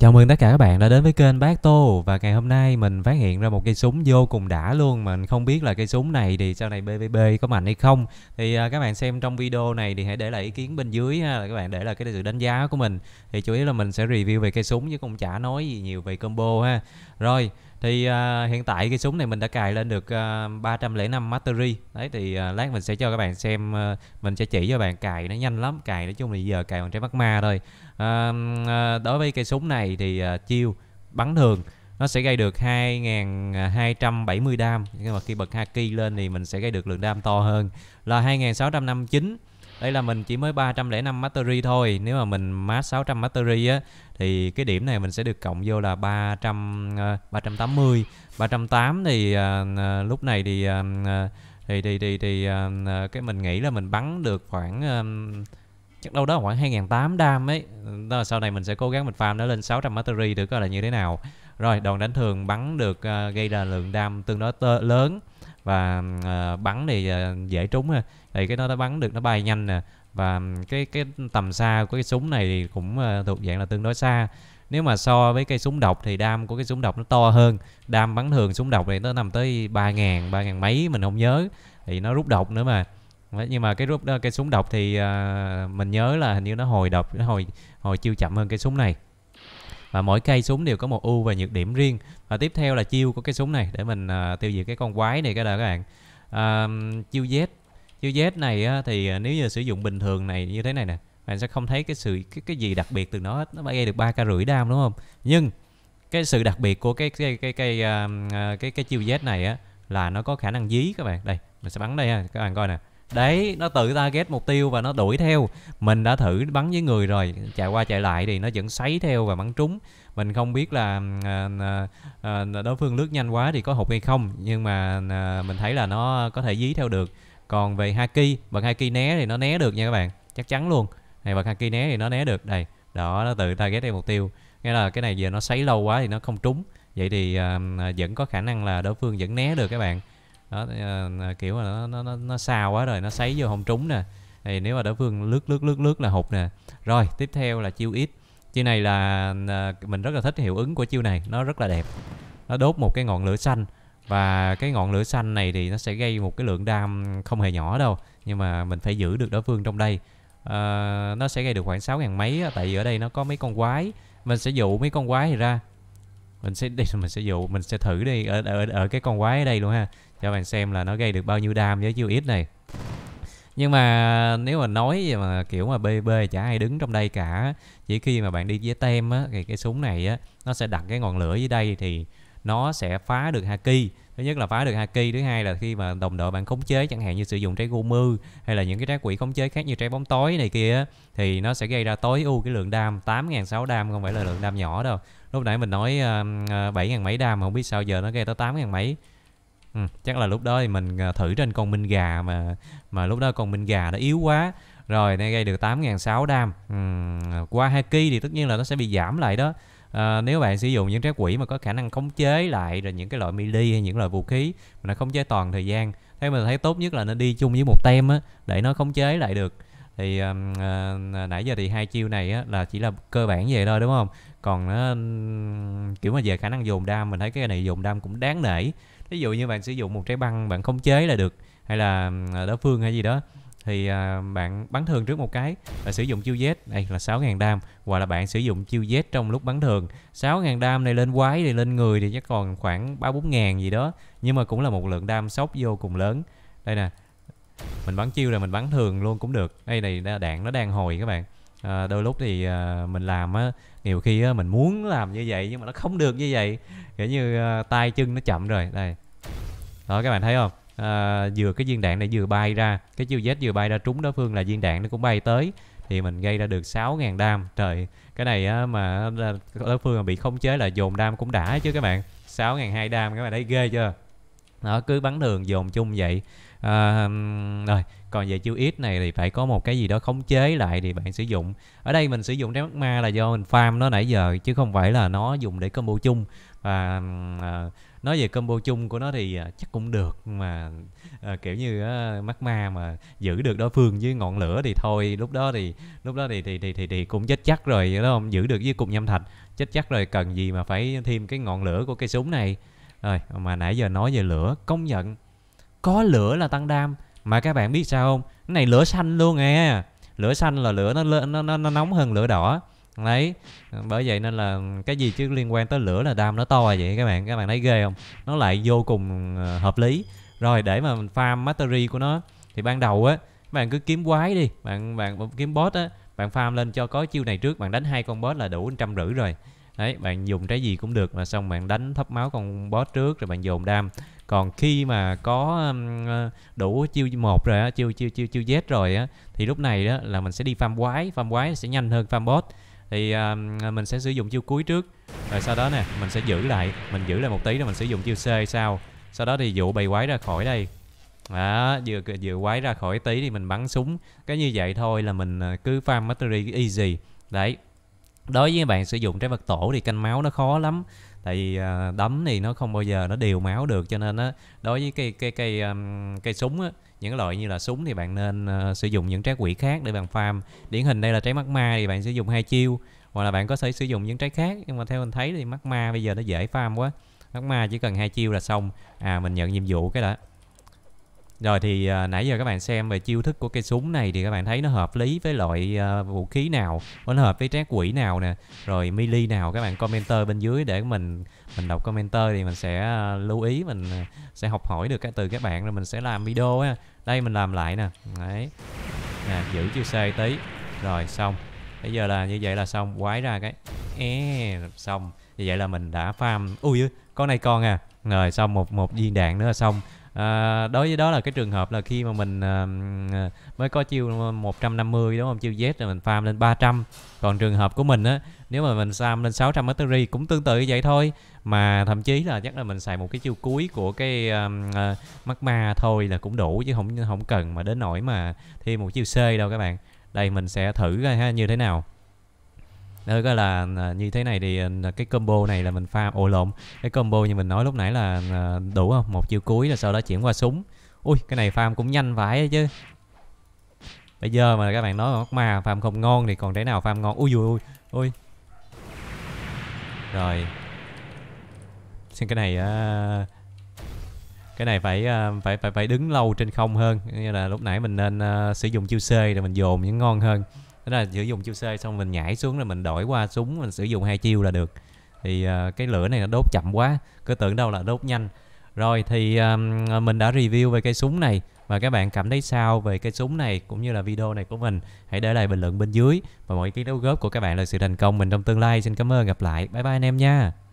Chào mừng tất cả các bạn đã đến với kênh Bác Tô Và ngày hôm nay mình phát hiện ra một cây súng vô cùng đã luôn Mình không biết là cây súng này thì sau này bbb có mạnh hay không Thì à, các bạn xem trong video này thì hãy để lại ý kiến bên dưới ha Các bạn để lại cái sự đánh giá của mình Thì chủ yếu là mình sẽ review về cây súng chứ không chả nói gì nhiều về combo ha Rồi thì uh, hiện tại cái súng này mình đã cài lên được uh, 305 battery đấy thì uh, lát mình sẽ cho các bạn xem uh, mình sẽ chỉ cho bạn cài nó nhanh lắm cài nói chung là giờ cài bằng trái mắt ma thôi uh, uh, đối với cây súng này thì uh, chiêu bắn thường nó sẽ gây được 2270 đam nhưng mà khi bật haki lên thì mình sẽ gây được lượng đam to hơn là 2659 đây là mình chỉ mới 305 mastery thôi nếu mà mình max 600 mastery á thì cái điểm này mình sẽ được cộng vô là 300 uh, 380 308 thì uh, lúc này thì uh, thì thì thì, thì uh, cái mình nghĩ là mình bắn được khoảng uh, chắc đâu đó khoảng 2008 đam ấy đó sau này mình sẽ cố gắng mình farm nó lên 600 mastery được coi là như thế nào rồi đòn đánh thường bắn được uh, gây ra lượng đam tương đối lớn và uh, bắn thì uh, dễ trúng ha thì cái nó nó bắn được nó bay nhanh nè và cái cái tầm xa của cái súng này cũng uh, thuộc dạng là tương đối xa nếu mà so với cây súng độc thì đam của cái súng độc nó to hơn đam bắn thường súng độc thì nó nằm tới ba ngàn ba ngàn mấy mình không nhớ thì nó rút độc nữa mà nhưng mà cái rút cái súng độc thì uh, mình nhớ là hình như nó hồi độc nó hồi hồi chiêu chậm hơn cái súng này và mỗi cây súng đều có một ưu và nhược điểm riêng và tiếp theo là chiêu của cái súng này để mình uh, tiêu diệt cái con quái này cái đó các bạn uh, chiêu Z chiêu Z này á, thì à, nếu như sử dụng bình thường này như thế này nè bạn sẽ không thấy cái sự cái, cái gì đặc biệt từ nó hết nó gây được ba k rưỡi đam đúng không nhưng cái sự đặc biệt của cái cái cái cái cái, uh, à, cái, cái chiêu Z này á là nó có khả năng dí các bạn đây mình sẽ bắn đây ha các bạn coi nè đấy nó tự target mục tiêu và nó đuổi theo mình đã thử bắn với người rồi chạy qua chạy lại thì nó vẫn sấy theo và bắn trúng mình không biết là à, à, à, đối phương lướt nhanh quá thì có hụt hay không nhưng mà à, mình thấy là nó có thể dí theo được còn về haki bật haki né thì nó né được nha các bạn chắc chắn luôn này bật haki né thì nó né được đây đó nó tự target theo mục tiêu nghĩa là cái này giờ nó sấy lâu quá thì nó không trúng vậy thì à, à vẫn có khả năng là đối phương vẫn né được các bạn đó ờ, kiểu mà nó, nó nó nó xào quá rồi nó sấy vô không trúng nè thì nếu mà đối phương lướt lướt lướt lướt là hụt nè rồi tiếp theo là chiêu ít chiêu này là ờ, mình rất là thích hiệu ứng của chiêu này nó rất là đẹp nó đốt một cái ngọn lửa xanh và cái ngọn lửa xanh này thì nó sẽ gây một cái lượng đam không hề nhỏ đâu nhưng mà mình phải giữ được đối phương trong đây à, nó sẽ gây được khoảng sáu ngàn mấy tại vì ở đây nó có mấy con quái mình sẽ dụ mấy con quái thì ra mình sẽ đi mình sẽ dụ mình sẽ thử đi ở ở, ở cái con quái ở đây luôn ha cho bạn xem là nó gây được bao nhiêu đam với chiêu ít này nhưng mà nếu mà nói về mà kiểu mà BB chả ai đứng trong đây cả chỉ khi mà bạn đi với tem á thì cái súng này á nó sẽ đặt cái ngọn lửa dưới đây thì nó sẽ phá được haki thứ nhất là phá được haki thứ hai là khi mà đồng đội bạn khống chế chẳng hạn như sử dụng trái gomu hay là những cái trái quỷ khống chế khác như trái bóng tối này kia thì nó sẽ gây ra tối ưu cái lượng đam 8.006 đam không phải là lượng đam nhỏ đâu lúc nãy mình nói ờ, ờ, bảy ngàn mấy đam mà không biết sao giờ nó gây tới tám ngàn mấy ừ, chắc là lúc đó thì mình ờ, thử trên con minh gà mà mà lúc đó con minh gà nó yếu quá rồi nó gây được 8.600 sáu đam ừ, qua haki thì tất nhiên là nó sẽ bị giảm lại đó à, nếu bạn sử dụng những trái quỷ mà có khả năng khống chế lại rồi những cái loại melee hay những loại vũ khí mà nó khống chế toàn thời gian thế mình thấy tốt nhất là nó đi chung với một tem á để nó khống chế lại được thì uh, nãy giờ thì hai chiêu này á, là chỉ là cơ bản vậy thôi đúng không còn uh, kiểu mà về khả năng dùng đam mình thấy cái này dùng đam cũng đáng nể ví dụ như bạn sử dụng một trái băng bạn không chế là được hay là đối phương hay gì đó thì uh, bạn bắn thường trước một cái và sử dụng chiêu Z đây là 6.000 đam hoặc là bạn sử dụng chiêu Z trong lúc bắn thường 6.000 đam này lên quái thì lên người thì chắc còn khoảng 3 4 ngàn gì đó nhưng mà cũng là một lượng đam sốc vô cùng lớn đây nè mình bắn chiêu rồi mình bắn thường luôn cũng được đây này đạn nó đang hồi các bạn à, đôi lúc thì à, mình làm á nhiều khi á, mình muốn làm như vậy nhưng mà nó không được như vậy kiểu như à, tay chân nó chậm rồi đây đó các bạn thấy không à, vừa cái viên đạn này vừa bay ra cái chiêu z vừa bay ra trúng đối phương là viên đạn nó cũng bay tới thì mình gây ra được 6.000 đam trời cái này á, mà đối phương mà bị khống chế là dồn đam cũng đã chứ các bạn 6.200 đam các bạn thấy ghê chưa nó cứ bắn đường dồn chung vậy à, rồi còn về chiêu ít này thì phải có một cái gì đó khống chế lại thì bạn sử dụng ở đây mình sử dụng trái mắt ma là do mình farm nó nãy giờ chứ không phải là nó dùng để combo chung và à, nói về combo chung của nó thì à, chắc cũng được mà à, kiểu như á, mắt ma mà giữ được đối phương với ngọn lửa thì thôi lúc đó thì lúc đó thì thì thì thì, thì cũng chết chắc rồi đúng không giữ được với cục nhâm thạch chết chắc rồi cần gì mà phải thêm cái ngọn lửa của cây súng này rồi mà nãy giờ nói về lửa công nhận có lửa là tăng đam mà các bạn biết sao không cái này lửa xanh luôn à lửa xanh là lửa nó nó nó, nó nóng hơn lửa đỏ đấy bởi vậy nên là cái gì chứ liên quan tới lửa là đam nó to vậy các bạn các bạn thấy ghê không nó lại vô cùng ờ, hợp lý rồi để mà farm mastery của nó thì ban đầu á bạn cứ kiếm quái đi bạn bạn kiếm boss á bạn farm lên cho có chiêu này trước bạn đánh hai con boss là đủ trăm rưỡi rồi đấy bạn dùng trái gì cũng được mà xong bạn đánh thấp máu con boss trước rồi bạn dồn đam còn khi mà có ờ, đủ chiêu một rồi á chiêu chiêu chiêu chiêu z rồi á thì lúc này đó là mình sẽ đi farm quái farm quái sẽ nhanh hơn farm boss thì ờ, mình sẽ sử dụng chiêu cuối trước rồi sau đó nè mình sẽ giữ lại mình giữ lại một tí rồi mình sử dụng chiêu c sau sau đó thì dụ bầy quái ra khỏi đây đó, vừa vừa quái ra khỏi tí thì mình bắn súng cái như vậy thôi là mình ờ, cứ farm mastery easy đấy đối với bạn sử dụng trái vật tổ thì canh máu nó khó lắm tại vì à, đấm thì nó không bao giờ nó điều máu được cho nên á đối với cây cây cây cây súng á những loại như là súng thì bạn nên ờ, sử dụng những trái quỷ khác để bạn farm điển hình đây là trái mắt ma thì bạn sử dụng hai chiêu hoặc là bạn có thể sử dụng những trái khác nhưng mà theo mình thấy thì mắt ma bây giờ nó dễ farm quá mắt ma chỉ cần hai chiêu là xong à mình nhận nhiệm vụ cái đó rồi thì uh, nãy giờ các bạn xem về chiêu thức của cây súng này thì các bạn thấy nó hợp lý với loại uh, vũ khí nào, nó hợp với trái quỷ nào nè, rồi mili nào các bạn commenter bên dưới để mình mình đọc commenter thì mình sẽ uh, lưu ý mình sẽ học hỏi được cái từ các bạn rồi mình sẽ làm video á. Đây mình làm lại nè. Đấy. Nè, giữ chiêu xe tí. Rồi xong. Bây giờ là như vậy là xong, quái ra cái. Ê, xong. Như vậy là mình đã farm. Ui, con này con à. Rồi xong một một viên đạn nữa xong à, đối với đó là cái trường hợp là khi mà mình à, à mới có chiêu 150 đúng không chiêu Z rồi mình farm lên 300 còn trường hợp của mình á nếu mà mình farm lên 600 battery cũng tương tự như vậy thôi mà thậm chí là chắc là mình xài một cái chiêu cuối của cái um, uh, mắt ma thôi là cũng đủ chứ không không cần mà đến nỗi mà thêm một chiêu C đâu các bạn đây mình sẽ thử coi ha như thế nào đó gọi là à, như thế này thì à, cái combo này là mình pha ồ lộn cái combo như mình nói lúc nãy là à, đủ không một chiêu cuối rồi sau đó chuyển qua súng ui cái này farm cũng nhanh vãi chứ bây giờ mà các bạn nói mà, mà farm không ngon thì còn thế nào farm ngon ui ui ui rồi xin cái này cái này phải phải phải phải đứng lâu trên không hơn như là lúc nãy mình nên sử dụng chiêu C rồi mình dồn những ngon hơn thế là sử dụng chiêu C xong mình nhảy xuống là mình đổi qua súng mình sử dụng hai chiêu là được thì uh, cái lửa này nó đốt chậm quá cứ tưởng đâu là đốt nhanh rồi thì um, mình đã review về cây súng này và các bạn cảm thấy sao về cây súng này cũng như là video này của mình hãy để lại bình luận bên dưới và mọi ý kiến đóng góp của các bạn là sự thành công mình trong tương lai xin cảm ơn gặp lại bye bye anh em nha